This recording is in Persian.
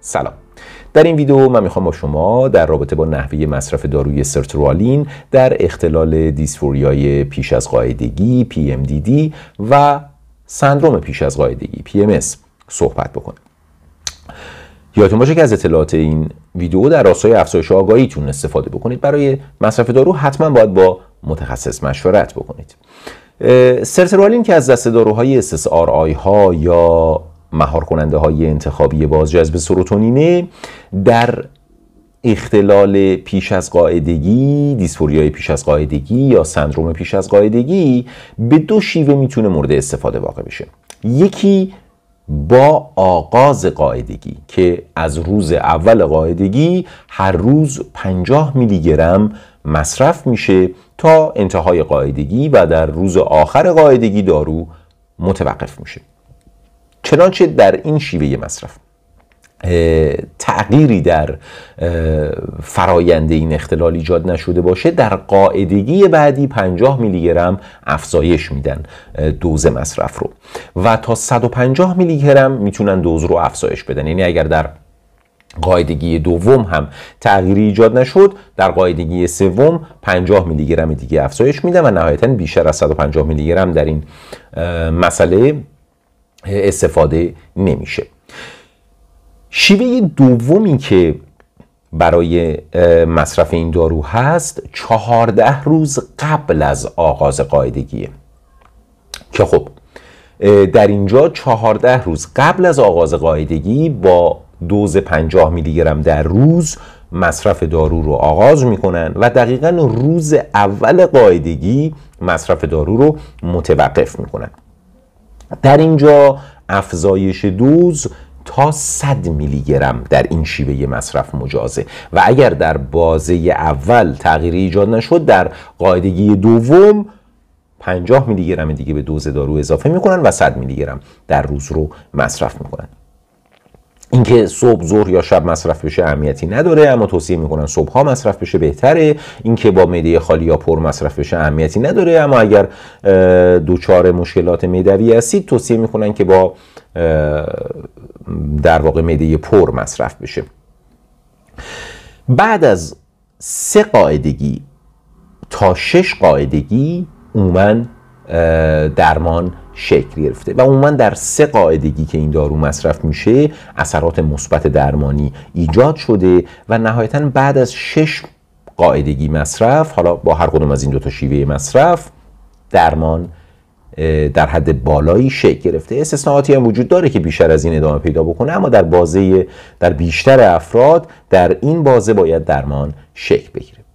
سلام در این ویدیو من میخوام با شما در رابطه با نحوه مصرف داروی سرترالین در اختلال دیسفوریای پیش از قاعدگی PMDD و سندروم پیش از قاعدگی PMS صحبت بکنم یادتون باشه که از اطلاعات این ویدیو در راستای افزایش آگاهیتون استفاده بکنید برای مصرف دارو حتما باید با متخصص مشورت بکنید سرترالین که از دست داروهای SSRI ها یا مهار کننده های انتخابی بازجذب سروتونینه در اختلال پیش از قاعدگی دیسفوریای پیش از قاعدگی یا سندروم پیش از قاعدگی به دو شیوه میتونه مورد استفاده واقع بشه یکی با آغاز قاعدگی که از روز اول قاعدگی هر روز 50 میلی گرم مصرف میشه تا انتهای قاعدگی و در روز آخر قاعدگی دارو متوقف میشه چنانچه در این شیوه مصرف تغییری در فراینده این اختلال ایجاد نشده باشه در قاعدگی بعدی 50 میلی گرم افزایش میدن دوز مصرف رو و تا 150 میلی گرم میتونن دوز رو افزایش بدن یعنی اگر در قاعدگی دوم هم تغییری ایجاد نشد در قاعدگی سوم 50 میلی گرم دیگه افزایش میدن و نهایتا بیشتر از 150 میلی گرم در این مسئله استفاده نمیشه شیوه دومی که برای مصرف این دارو هست چهارده روز قبل از آغاز قاعدگیه که خب در اینجا چهارده روز قبل از آغاز قاعدگی با دوز 50 میلی گرم در روز مصرف دارو رو آغاز میکنن و دقیقا روز اول قاعدگی مصرف دارو رو متوقف میکنن در اینجا افزایش دوز تا 100 میلی گرم در این شیوه مصرف مجازه و اگر در بازه اول تغییری ایجاد نشد در قاعدگی دوم 50 میلی گرم دیگه به دوز دارو اضافه میکنن و 100 میلی گرم در روز رو مصرف میکنن اینکه صبح ظهر یا شب مصرف بشه اهمیتی نداره اما توصیه میکنن صبح ها مصرف بشه بهتره اینکه با معده خالی یا پر مصرف بشه اهمیتی نداره اما اگر دوچار مشکلات معدوی هستید توصیه میکنن که با در واقع معده پر مصرف بشه بعد از سه قاعدگی تا شش قاعدگی اومن درمان شکل گرفته و عموما در سه قاعدگی که این دارو مصرف میشه اثرات مثبت درمانی ایجاد شده و نهایتا بعد از شش قاعدگی مصرف حالا با هر کدوم از این دو تا شیوه مصرف درمان در حد بالایی شکل گرفته استثناءاتی هم وجود داره که بیشتر از این ادامه پیدا بکنه اما در بازه در بیشتر افراد در این بازه باید درمان شکل بگیره